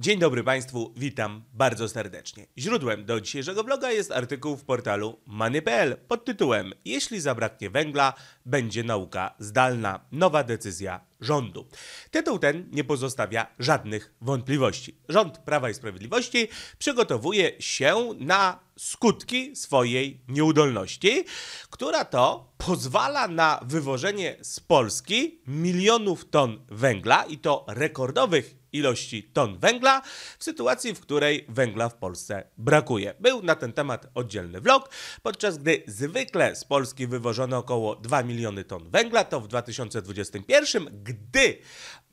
Dzień dobry Państwu, witam bardzo serdecznie. Źródłem do dzisiejszego bloga jest artykuł w portalu money.pl pod tytułem Jeśli zabraknie węgla, będzie nauka zdalna. Nowa decyzja rządu. Tytuł ten nie pozostawia żadnych wątpliwości. Rząd Prawa i Sprawiedliwości przygotowuje się na skutki swojej nieudolności, która to pozwala na wywożenie z Polski milionów ton węgla i to rekordowych ilości ton węgla w sytuacji, w której węgla w Polsce brakuje. Był na ten temat oddzielny vlog, podczas gdy zwykle z Polski wywożono około 2 miliony ton węgla, to w 2021, gdy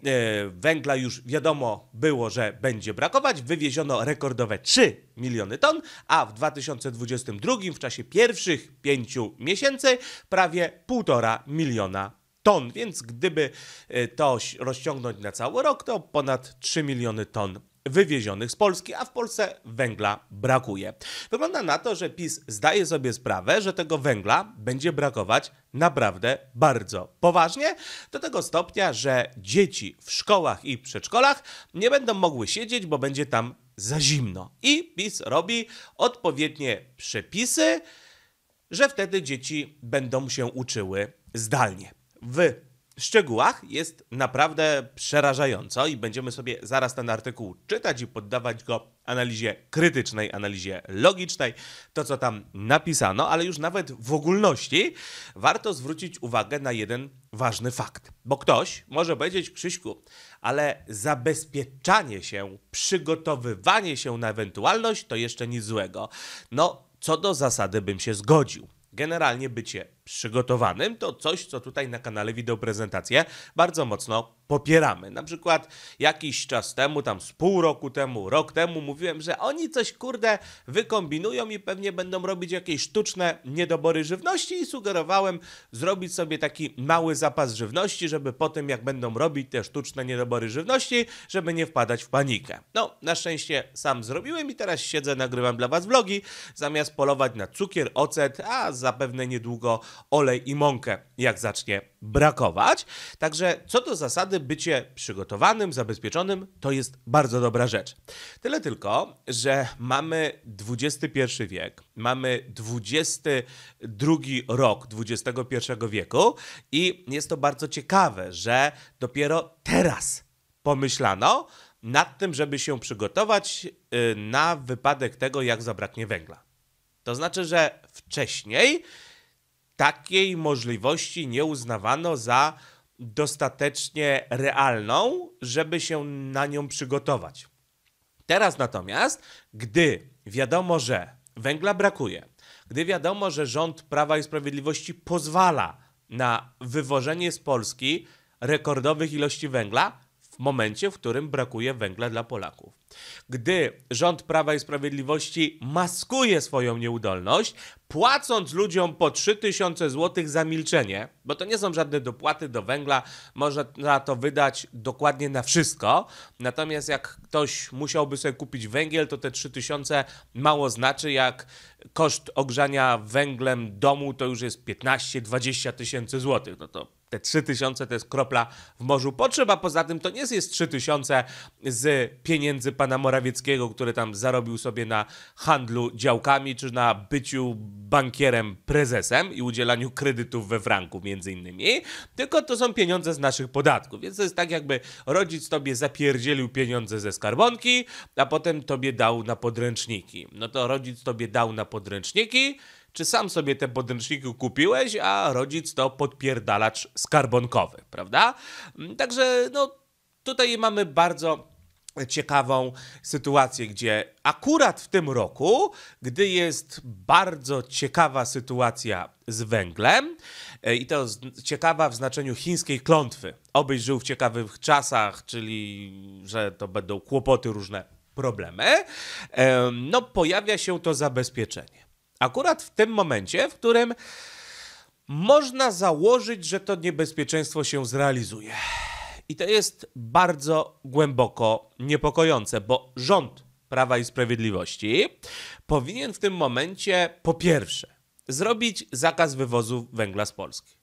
e, węgla już wiadomo było, że będzie brakować, wywieziono rekordowe 3 miliony ton, a w 2022 w czasie pierwszych 5 miesięcy prawie 1,5 miliona ton, więc gdyby e, to rozciągnąć na cały rok, to ponad 3 miliony ton wywiezionych z Polski, a w Polsce węgla brakuje. Wygląda na to, że PiS zdaje sobie sprawę, że tego węgla będzie brakować naprawdę bardzo poważnie, do tego stopnia, że dzieci w szkołach i przedszkolach nie będą mogły siedzieć, bo będzie tam za zimno. I PiS robi odpowiednie przepisy, że wtedy dzieci będą się uczyły zdalnie w szczegółach jest naprawdę przerażająco i będziemy sobie zaraz ten artykuł czytać i poddawać go analizie krytycznej, analizie logicznej, to co tam napisano, ale już nawet w ogólności warto zwrócić uwagę na jeden ważny fakt. Bo ktoś może powiedzieć, Krzyśku, ale zabezpieczanie się, przygotowywanie się na ewentualność to jeszcze nic złego. No, co do zasady bym się zgodził. Generalnie bycie przygotowanym, to coś, co tutaj na kanale Wideoprezentacje bardzo mocno popieramy. Na przykład jakiś czas temu, tam z pół roku temu, rok temu mówiłem, że oni coś kurde wykombinują i pewnie będą robić jakieś sztuczne niedobory żywności i sugerowałem zrobić sobie taki mały zapas żywności, żeby po tym jak będą robić te sztuczne niedobory żywności, żeby nie wpadać w panikę. No, na szczęście sam zrobiłem i teraz siedzę, nagrywam dla Was vlogi, zamiast polować na cukier, ocet, a zapewne niedługo olej i mąkę, jak zacznie brakować. Także co do zasady, bycie przygotowanym, zabezpieczonym to jest bardzo dobra rzecz. Tyle tylko, że mamy XXI wiek, mamy XXI rok XXI wieku i jest to bardzo ciekawe, że dopiero teraz pomyślano nad tym, żeby się przygotować y, na wypadek tego, jak zabraknie węgla. To znaczy, że wcześniej takiej możliwości nie uznawano za dostatecznie realną, żeby się na nią przygotować. Teraz natomiast, gdy wiadomo, że węgla brakuje, gdy wiadomo, że rząd Prawa i Sprawiedliwości pozwala na wywożenie z Polski rekordowych ilości węgla, w momencie, w którym brakuje węgla dla Polaków. Gdy rząd Prawa i Sprawiedliwości maskuje swoją nieudolność, płacąc ludziom po 3000 zł za milczenie, bo to nie są żadne dopłaty do węgla, można to wydać dokładnie na wszystko. Natomiast jak ktoś musiałby sobie kupić węgiel, to te 3000 mało znaczy, jak koszt ogrzania węglem domu to już jest 15-20 tysięcy złotych. No to te 3000 to jest kropla w morzu potrzeb, a poza tym to nie jest 3000 z pieniędzy pana Morawieckiego, który tam zarobił sobie na handlu działkami czy na byciu bankierem prezesem i udzielaniu kredytów we franku między innymi, tylko to są pieniądze z naszych podatków, więc to jest tak jakby rodzic tobie zapierdzielił pieniądze ze skarbonki, a potem tobie dał na podręczniki. No to rodzic tobie dał na podręczniki, czy sam sobie te podręczniki kupiłeś, a rodzic to podpierdalacz skarbonkowy, prawda? Mm, także no, tutaj mamy bardzo ciekawą sytuację, gdzie akurat w tym roku, gdy jest bardzo ciekawa sytuacja z węglem e, i to ciekawa w znaczeniu chińskiej klątwy. Obyś żył w ciekawych czasach, czyli że to będą kłopoty różne problemy, no pojawia się to zabezpieczenie. Akurat w tym momencie, w którym można założyć, że to niebezpieczeństwo się zrealizuje. I to jest bardzo głęboko niepokojące, bo rząd Prawa i Sprawiedliwości powinien w tym momencie po pierwsze zrobić zakaz wywozu węgla z Polski.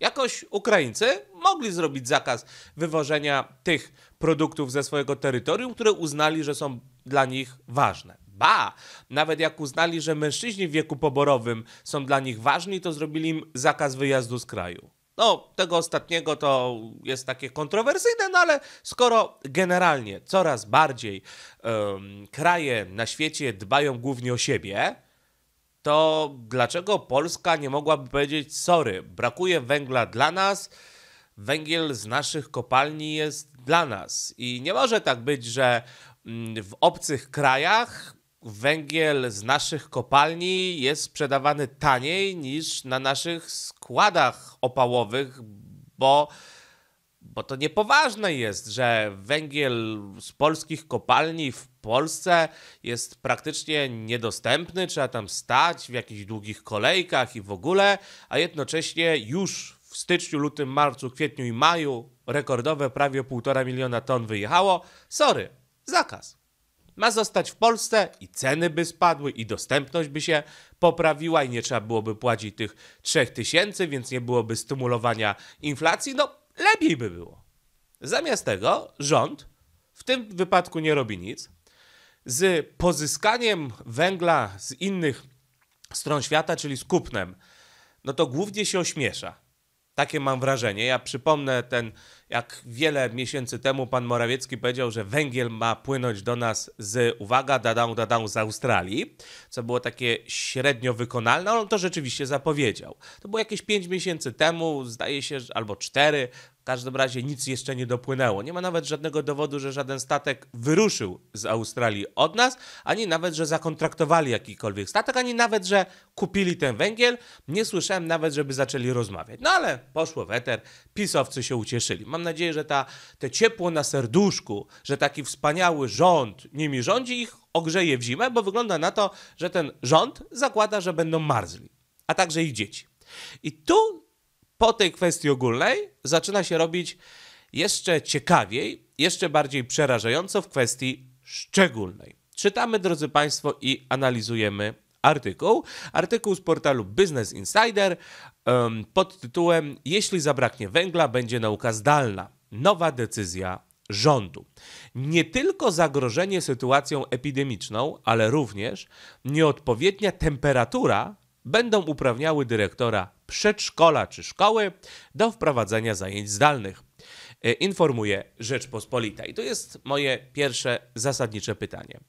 Jakoś Ukraińcy mogli zrobić zakaz wywożenia tych produktów ze swojego terytorium, które uznali, że są dla nich ważne. Ba! Nawet jak uznali, że mężczyźni w wieku poborowym są dla nich ważni, to zrobili im zakaz wyjazdu z kraju. No, tego ostatniego to jest takie kontrowersyjne, no ale skoro generalnie coraz bardziej um, kraje na świecie dbają głównie o siebie, to dlaczego Polska nie mogłaby powiedzieć: Sorry, brakuje węgla dla nas, węgiel z naszych kopalni jest dla nas. I nie może tak być, że mm, w obcych krajach węgiel z naszych kopalni jest sprzedawany taniej niż na naszych składach opałowych, bo, bo to niepoważne jest, że węgiel z polskich kopalni w Polsce jest praktycznie niedostępny, trzeba tam stać w jakichś długich kolejkach i w ogóle, a jednocześnie już w styczniu, lutym, marcu, kwietniu i maju rekordowe prawie 1,5 miliona ton wyjechało. Sorry, zakaz ma zostać w Polsce i ceny by spadły, i dostępność by się poprawiła, i nie trzeba byłoby płacić tych 3000, więc nie byłoby stymulowania inflacji. No, lepiej by było. Zamiast tego rząd w tym wypadku nie robi nic. Z pozyskaniem węgla z innych stron świata, czyli z kupnem, no to głównie się ośmiesza. Takie mam wrażenie. Ja przypomnę ten jak wiele miesięcy temu pan Morawiecki powiedział, że węgiel ma płynąć do nas z, uwaga, dadał, dadał z Australii, co było takie średnio wykonalne, on to rzeczywiście zapowiedział. To było jakieś 5 miesięcy temu, zdaje się, albo 4, w każdym razie nic jeszcze nie dopłynęło. Nie ma nawet żadnego dowodu, że żaden statek wyruszył z Australii od nas, ani nawet, że zakontraktowali jakikolwiek statek, ani nawet, że kupili ten węgiel. Nie słyszałem nawet, żeby zaczęli rozmawiać. No ale poszło weter, pisowcy się ucieszyli. Mam mam nadzieję, że ta, te ciepło na serduszku, że taki wspaniały rząd nimi rządzi, ich ogrzeje w zimę, bo wygląda na to, że ten rząd zakłada, że będą marzli, a także ich dzieci. I tu po tej kwestii ogólnej zaczyna się robić jeszcze ciekawiej, jeszcze bardziej przerażająco w kwestii szczególnej. Czytamy, drodzy Państwo, i analizujemy artykuł. Artykuł z portalu Business Insider um, pod tytułem Jeśli zabraknie węgla, będzie nauka zdalna. Nowa decyzja rządu. Nie tylko zagrożenie sytuacją epidemiczną, ale również nieodpowiednia temperatura będą uprawniały dyrektora przedszkola czy szkoły do wprowadzenia zajęć zdalnych. E, informuje Rzeczpospolita. I to jest moje pierwsze zasadnicze pytanie.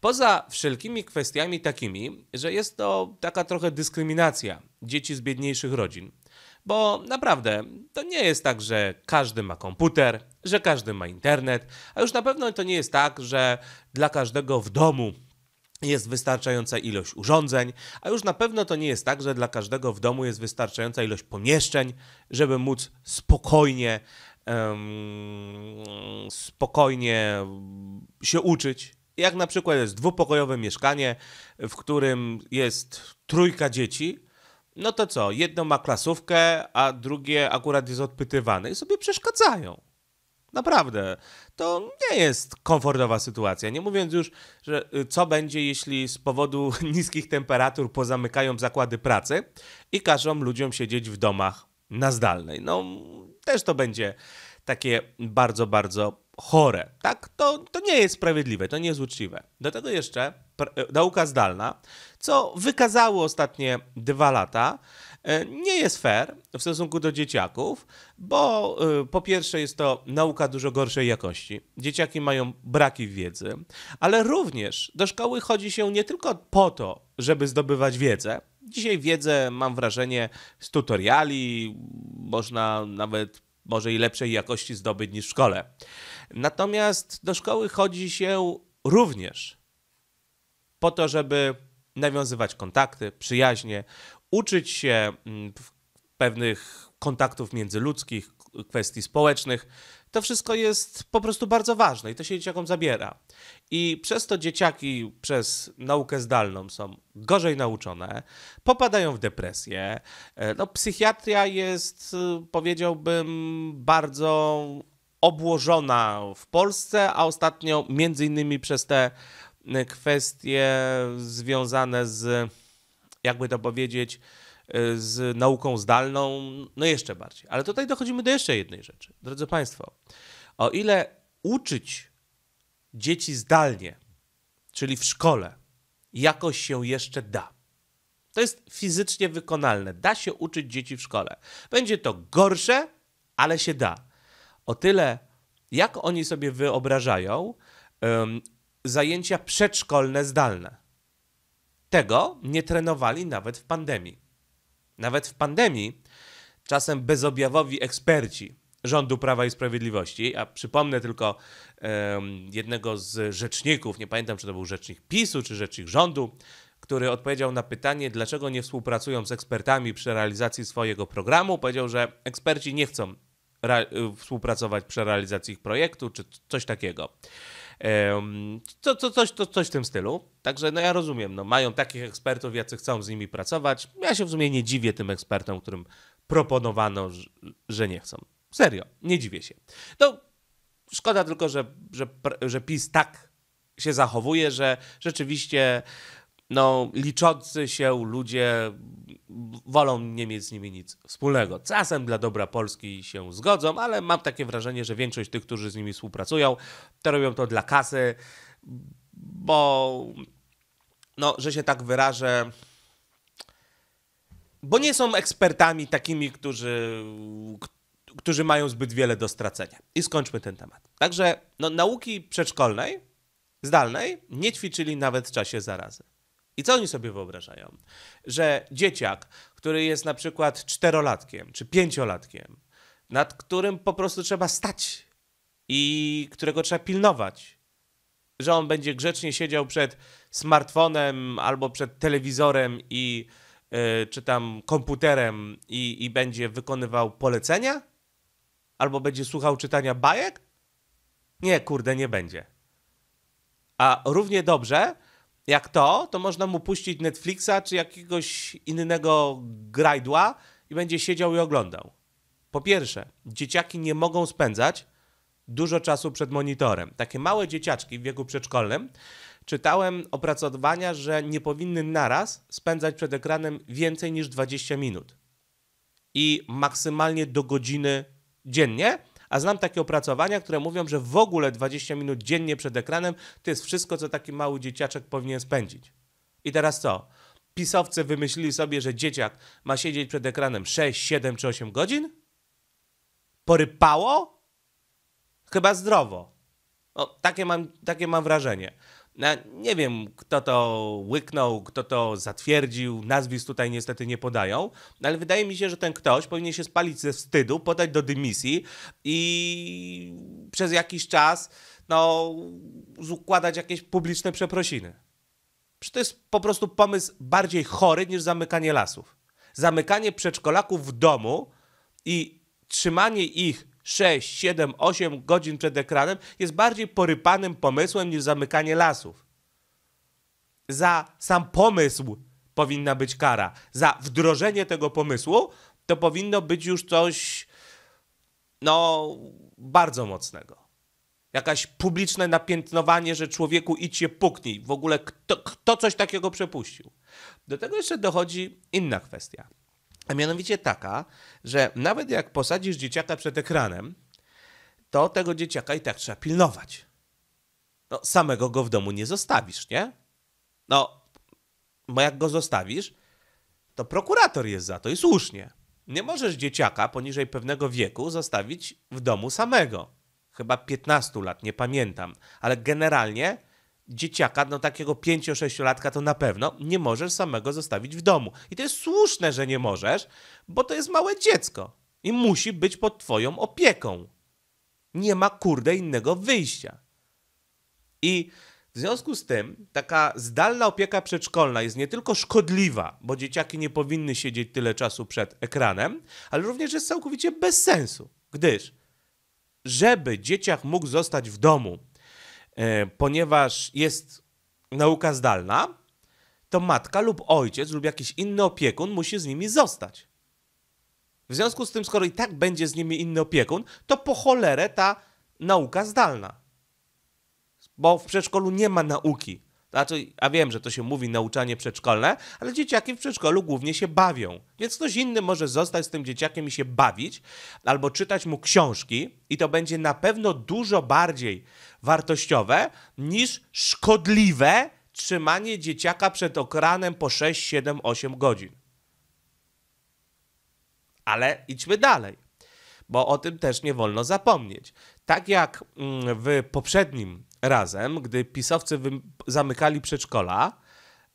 Poza wszelkimi kwestiami takimi, że jest to taka trochę dyskryminacja dzieci z biedniejszych rodzin. Bo naprawdę to nie jest tak, że każdy ma komputer, że każdy ma internet, a już na pewno to nie jest tak, że dla każdego w domu jest wystarczająca ilość urządzeń, a już na pewno to nie jest tak, że dla każdego w domu jest wystarczająca ilość pomieszczeń, żeby móc spokojnie spokojnie się uczyć. Jak na przykład jest dwupokojowe mieszkanie, w którym jest trójka dzieci, no to co? Jedno ma klasówkę, a drugie akurat jest odpytywane i sobie przeszkadzają. Naprawdę. To nie jest komfortowa sytuacja. Nie mówiąc już, że y, co będzie, jeśli z powodu niskich temperatur pozamykają zakłady pracy i każą ludziom siedzieć w domach na zdalnej. No, też to będzie takie bardzo, bardzo chore. Tak? To, to nie jest sprawiedliwe, to nie jest uczciwe. Do tego jeszcze e, nauka zdalna, co wykazało ostatnie dwa lata, e, nie jest fair w stosunku do dzieciaków, bo e, po pierwsze jest to nauka dużo gorszej jakości. Dzieciaki mają braki wiedzy, ale również do szkoły chodzi się nie tylko po to, żeby zdobywać wiedzę, Dzisiaj wiedzę, mam wrażenie, z tutoriali można nawet może i lepszej jakości zdobyć niż w szkole. Natomiast do szkoły chodzi się również po to, żeby nawiązywać kontakty, przyjaźnie, uczyć się mm, pewnych kontaktów międzyludzkich, kwestii społecznych, to wszystko jest po prostu bardzo ważne i to się dzieciakom zabiera. I przez to dzieciaki przez naukę zdalną są gorzej nauczone, popadają w depresję. E, no, psychiatria jest, y, powiedziałbym, bardzo obłożona w Polsce, a ostatnio między innymi przez te y, kwestie związane z, jakby to powiedzieć, E, z nauką zdalną, no jeszcze bardziej. Ale tutaj dochodzimy do jeszcze jednej rzeczy. Drodzy Państwo, o ile uczyć dzieci zdalnie, czyli w szkole, jakoś się jeszcze da. To jest fizycznie wykonalne. Da się uczyć dzieci w szkole. Będzie to gorsze, ale się da. O tyle, jak oni sobie wyobrażają um, zajęcia przedszkolne zdalne. Tego nie trenowali nawet w pandemii. Nawet w pandemii czasem bezobjawowi eksperci rządu Prawa i Sprawiedliwości, a przypomnę tylko um, jednego z rzeczników, nie pamiętam czy to był rzecznik PiSu czy rzecznik rządu, który odpowiedział na pytanie, dlaczego nie współpracują z ekspertami przy realizacji swojego programu, powiedział, że eksperci nie chcą współpracować przy realizacji ich projektu czy coś takiego. Co, co, coś, to, coś w tym stylu. Także no ja rozumiem, no, mają takich ekspertów, jacy chcą z nimi pracować. Ja się w sumie nie dziwię tym ekspertom, którym proponowano, że nie chcą. Serio, nie dziwię się. No, szkoda tylko, że, że, że PiS tak się zachowuje, że rzeczywiście no, liczący się ludzie wolą nie mieć z nimi nic wspólnego. Czasem dla dobra Polski się zgodzą, ale mam takie wrażenie, że większość tych, którzy z nimi współpracują, to robią to dla kasy, bo, no, że się tak wyrażę, bo nie są ekspertami takimi, którzy, którzy mają zbyt wiele do stracenia. I skończmy ten temat. Także no, nauki przedszkolnej, zdalnej, nie ćwiczyli nawet w czasie zarazy. I co oni sobie wyobrażają? Że dzieciak, który jest na przykład czterolatkiem czy pięciolatkiem, nad którym po prostu trzeba stać i którego trzeba pilnować, że on będzie grzecznie siedział przed smartfonem albo przed telewizorem i yy, czy tam komputerem i, i będzie wykonywał polecenia? Albo będzie słuchał czytania bajek? Nie, kurde, nie będzie. A równie dobrze jak to, to można mu puścić Netflixa czy jakiegoś innego grajdła i będzie siedział i oglądał. Po pierwsze, dzieciaki nie mogą spędzać dużo czasu przed monitorem. Takie małe dzieciaczki w wieku przedszkolnym czytałem opracowania, że nie powinny naraz spędzać przed ekranem więcej niż 20 minut i maksymalnie do godziny dziennie, a znam takie opracowania, które mówią, że w ogóle 20 minut dziennie przed ekranem to jest wszystko, co taki mały dzieciaczek powinien spędzić. I teraz co? Pisowcy wymyślili sobie, że dzieciak ma siedzieć przed ekranem 6, 7 czy 8 godzin? Porypało? Chyba zdrowo. O, takie, mam, takie mam wrażenie nie wiem, kto to łyknął, kto to zatwierdził, nazwisk tutaj niestety nie podają, ale wydaje mi się, że ten ktoś powinien się spalić ze wstydu, podać do dymisji i przez jakiś czas no, układać jakieś publiczne przeprosiny. Przecież to jest po prostu pomysł bardziej chory niż zamykanie lasów. Zamykanie przedszkolaków w domu i trzymanie ich 6, 7, 8 godzin przed ekranem jest bardziej porypanym pomysłem niż zamykanie lasów. Za sam pomysł powinna być kara. Za wdrożenie tego pomysłu to powinno być już coś, no, bardzo mocnego. Jakaś publiczne napiętnowanie, że człowieku idź się puknij. W ogóle kto, kto coś takiego przepuścił. Do tego jeszcze dochodzi inna kwestia. A mianowicie taka, że nawet jak posadzisz dzieciaka przed ekranem, to tego dzieciaka i tak trzeba pilnować. No, samego go w domu nie zostawisz, nie? No, bo jak go zostawisz, to prokurator jest za to i słusznie. Nie możesz dzieciaka poniżej pewnego wieku zostawić w domu samego. Chyba 15 lat, nie pamiętam, ale generalnie dzieciaka, no takiego 5-6-latka to na pewno nie możesz samego zostawić w domu. I to jest słuszne, że nie możesz, bo to jest małe dziecko i musi być pod twoją opieką. Nie ma kurde innego wyjścia. I w związku z tym taka zdalna opieka przedszkolna jest nie tylko szkodliwa, bo dzieciaki nie powinny siedzieć tyle czasu przed ekranem, ale również jest całkowicie bez sensu, gdyż żeby dzieciak mógł zostać w domu E, ponieważ jest nauka zdalna, to matka lub ojciec lub jakiś inny opiekun musi z nimi zostać. W związku z tym, skoro i tak będzie z nimi inny opiekun, to po cholerę ta nauka zdalna. Bo w przedszkolu nie ma nauki. Znaczy, a wiem, że to się mówi nauczanie przedszkolne, ale dzieciaki w przedszkolu głównie się bawią. Więc ktoś inny może zostać z tym dzieciakiem i się bawić, albo czytać mu książki, i to będzie na pewno dużo bardziej wartościowe niż szkodliwe trzymanie dzieciaka przed okranem po 6, 7, 8 godzin. Ale idźmy dalej, bo o tym też nie wolno zapomnieć. Tak jak mm, w poprzednim razem, gdy pisowcy zamykali przedszkola,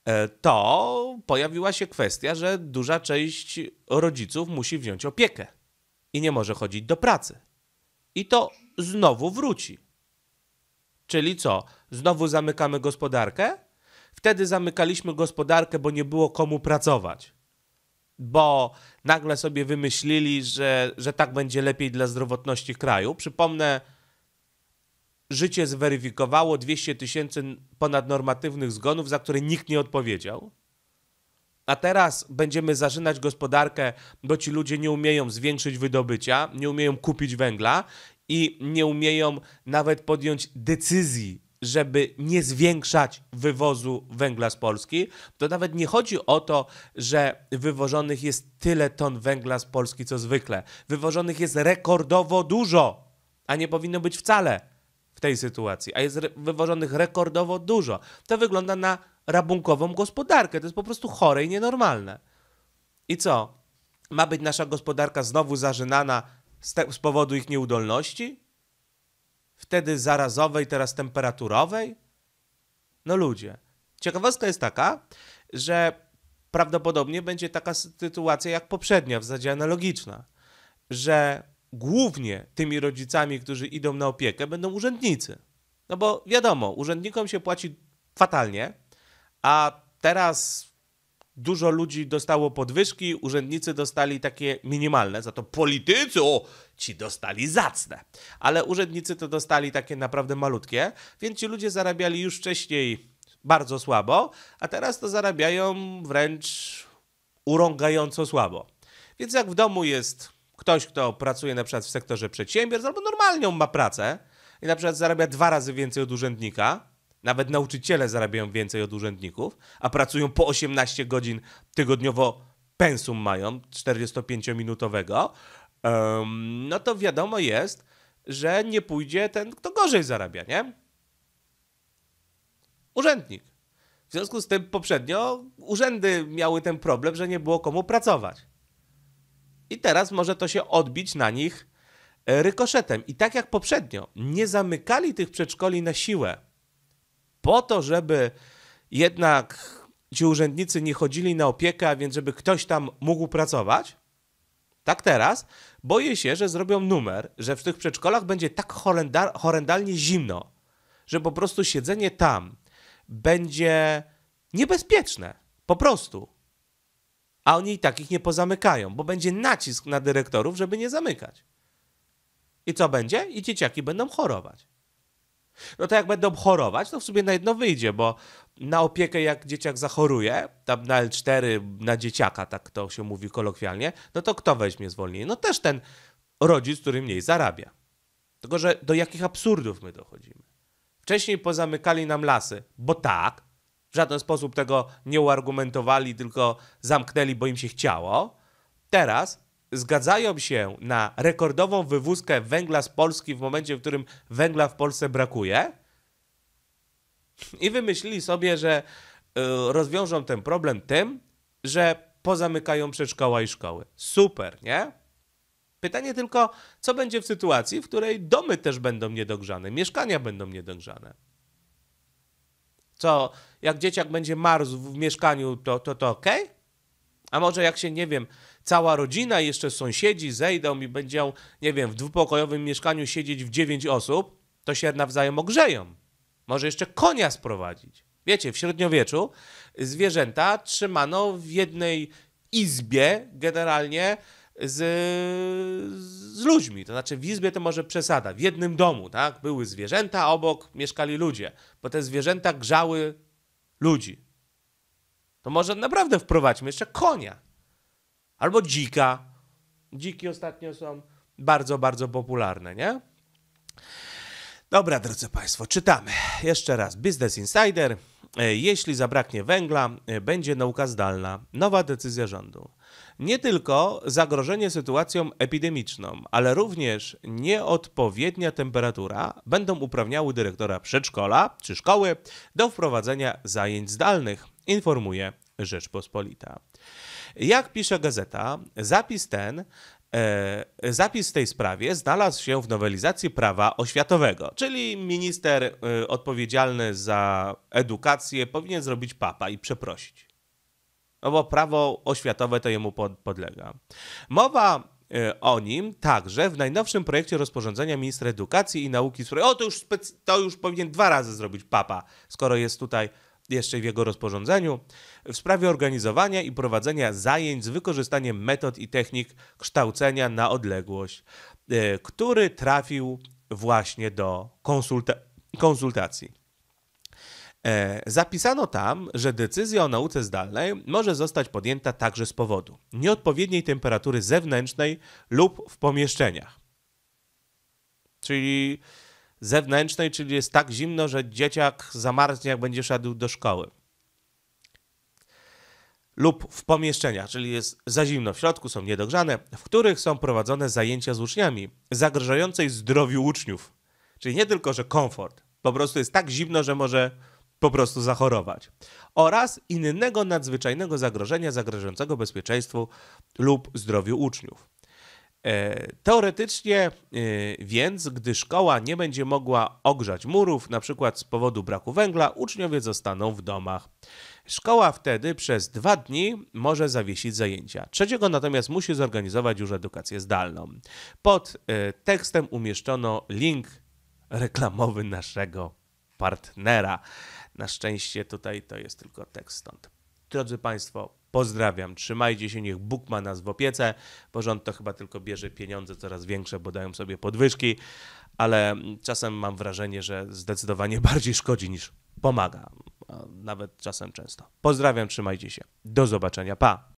e, to pojawiła się kwestia, że duża część rodziców musi wziąć opiekę i nie może chodzić do pracy. I to znowu wróci. Czyli co? Znowu zamykamy gospodarkę? Wtedy zamykaliśmy gospodarkę, bo nie było komu pracować. Bo nagle sobie wymyślili, że, że tak będzie lepiej dla zdrowotności kraju. Przypomnę, życie zweryfikowało 200 tysięcy ponadnormatywnych zgonów, za które nikt nie odpowiedział. A teraz będziemy zarzynać gospodarkę, bo ci ludzie nie umieją zwiększyć wydobycia, nie umieją kupić węgla i nie umieją nawet podjąć decyzji, żeby nie zwiększać wywozu węgla z Polski. To nawet nie chodzi o to, że wywożonych jest tyle ton węgla z Polski co zwykle. Wywożonych jest rekordowo dużo, a nie powinno być wcale tej sytuacji, a jest wywożonych rekordowo dużo. To wygląda na rabunkową gospodarkę. To jest po prostu chore i nienormalne. I co? Ma być nasza gospodarka znowu zażynana z, z powodu ich nieudolności? Wtedy zarazowej, teraz temperaturowej? No ludzie. Ciekawostka jest taka, że prawdopodobnie będzie taka sytuacja jak poprzednia, w zasadzie analogiczna, że głównie tymi rodzicami, którzy idą na opiekę, będą urzędnicy. No bo wiadomo, urzędnikom się płaci fatalnie, a teraz dużo ludzi dostało podwyżki, urzędnicy dostali takie minimalne, za to politycy, o, ci dostali zacne. Ale urzędnicy to dostali takie naprawdę malutkie, więc ci ludzie zarabiali już wcześniej bardzo słabo, a teraz to zarabiają wręcz urągająco słabo. Więc jak w domu jest ktoś, kto pracuje na przykład w sektorze przedsiębiorstw albo normalnie ma pracę i na przykład zarabia dwa razy więcej od urzędnika, nawet nauczyciele zarabiają więcej od urzędników, a pracują po 18 godzin tygodniowo pensum mają 45-minutowego, um, no to wiadomo jest, że nie pójdzie ten, kto gorzej zarabia, nie? Urzędnik. W związku z tym poprzednio urzędy miały ten problem, że nie było komu pracować. I teraz może to się odbić na nich e, rykoszetem. I tak jak poprzednio, nie zamykali tych przedszkoli na siłę, po to, żeby jednak ci urzędnicy nie chodzili na opiekę, a więc żeby ktoś tam mógł pracować. Tak teraz boję się, że zrobią numer, że w tych przedszkolach będzie tak horrendalnie zimno, że po prostu siedzenie tam będzie niebezpieczne. Po prostu a oni i tak ich nie pozamykają, bo będzie nacisk na dyrektorów, żeby nie zamykać. I co będzie? I dzieciaki będą chorować. No to jak będą chorować, to w sumie na jedno wyjdzie, bo na opiekę jak dzieciak zachoruje, tam na L4, na dzieciaka, tak to się mówi kolokwialnie, no to kto weźmie zwolnienie? No też ten rodzic, który mniej zarabia. Tylko, że do jakich absurdów my dochodzimy? Wcześniej pozamykali nam lasy, bo tak, w żaden sposób tego nie uargumentowali, tylko zamknęli, bo im się chciało. Teraz zgadzają się na rekordową wywózkę węgla z Polski w momencie, w którym węgla w Polsce brakuje. I wymyślili sobie, że e, rozwiążą ten problem tym, że pozamykają przedszkoła i szkoły. Super, nie? Pytanie tylko, co będzie w sytuacji, w której domy też będą niedogrzane, mieszkania będą niedogrzane. Co, jak dzieciak będzie marzł w mieszkaniu, to to, to okej? Okay? A może jak się, nie wiem, cała rodzina, jeszcze sąsiedzi zejdą i będą, nie wiem, w dwupokojowym mieszkaniu siedzieć w dziewięć osób, to się nawzajem ogrzeją. Może jeszcze konia sprowadzić. Wiecie, w średniowieczu zwierzęta trzymano w jednej izbie generalnie z, z ludźmi. To znaczy w izbie to może przesada. W jednym domu, tak? Były zwierzęta, a obok mieszkali ludzie, bo te zwierzęta grzały ludzi. To może naprawdę wprowadźmy jeszcze konia. Albo dzika. Dziki ostatnio są bardzo, bardzo popularne, nie? Dobra, drodzy Państwo, czytamy. Jeszcze raz Business Insider. E, jeśli zabraknie węgla, e, będzie nauka zdalna. Nowa decyzja rządu nie tylko zagrożenie sytuacją epidemiczną, ale również nieodpowiednia temperatura będą uprawniały dyrektora przedszkola czy szkoły do wprowadzenia zajęć zdalnych, informuje Rzeczpospolita. Jak pisze gazeta, zapis ten e, Zapis w tej sprawie znalazł się w nowelizacji prawa oświatowego, czyli minister e, odpowiedzialny za edukację powinien zrobić papa i przeprosić no bo prawo oświatowe to jemu podlega. Mowa e, o nim także w najnowszym projekcie rozporządzenia ministra edukacji i nauki. O, to już, specy... to już powinien dwa razy zrobić papa, skoro jest tutaj jeszcze w jego rozporządzeniu, w sprawie organizowania i prowadzenia zajęć z wykorzystaniem metod i technik kształcenia na odległość, e, który trafił właśnie do konsulta konsultacji. E, zapisano tam, że decyzja o nauce zdalnej może zostać podjęta także z powodu nieodpowiedniej temperatury zewnętrznej lub w pomieszczeniach. Czyli zewnętrznej, czyli jest tak zimno, że dzieciak zamarznie, jak będzie szedł do szkoły. Lub w pomieszczeniach, czyli jest za zimno w środku, są niedogrzane, w których są prowadzone zajęcia z uczniami, zagrażającej zdrowiu uczniów. Czyli nie tylko, że komfort, po prostu jest tak zimno, że może po prostu zachorować, oraz innego nadzwyczajnego zagrożenia zagrażającego bezpieczeństwu lub zdrowiu uczniów. E, teoretycznie e, więc, gdy szkoła nie będzie mogła ogrzać murów, na przykład z powodu braku węgla, uczniowie zostaną w domach. Szkoła wtedy przez dwa dni może zawiesić zajęcia. Trzeciego natomiast musi zorganizować już edukację zdalną. Pod e, tekstem umieszczono link reklamowy naszego partnera. Na szczęście tutaj to jest tylko tekst stąd. Drodzy Państwo, pozdrawiam, trzymajcie się, niech Bóg ma nas w opiece. Porząd to chyba tylko bierze pieniądze coraz większe, bo dają sobie podwyżki, ale czasem mam wrażenie, że zdecydowanie bardziej szkodzi niż pomaga, nawet czasem często. Pozdrawiam, trzymajcie się. Do zobaczenia, pa!